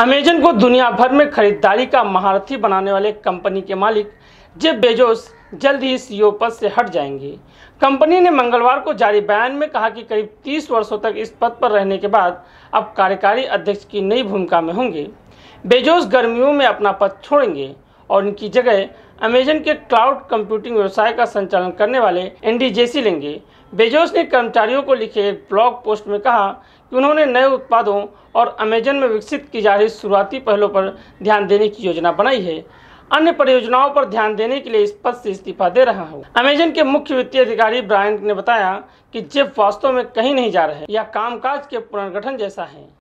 Amazon को दुनिया भर में खरीदारी का महारथी बनाने वाले कंपनी के मालिक जेब बेजोस जल्द ही सीईओ पद से हट जाएंगे कंपनी ने मंगलवार को जारी बयान में कहा कि करीब 30 वर्षों तक इस पद पर रहने के बाद अब कार्यकारी अध्यक्ष की नई भूमिका में होंगे बेजोस गर्मियों में अपना पद छोड़ेंगे और इनकी जगह अमेजन के क्लाउड कंप्यूटिंग व्यवसाय का संचालन करने वाले एनडीजेसी लेंगे बेजोस ने कर्मचारियों को लिखे एक ब्लॉग पोस्ट में कहा उन्होंने नए उत्पादों और अमेजन में विकसित की जा रही शुरुआती पहलों पर ध्यान देने की योजना बनाई है अन्य परियोजनाओं पर ध्यान देने के लिए इस पद से इस्तीफा दे रहा हूँ अमेजन के मुख्य वित्तीय अधिकारी ब्रायन ने बताया कि जेफ वास्तव में कहीं नहीं जा रहे या कामकाज के पुनर्गठन जैसा है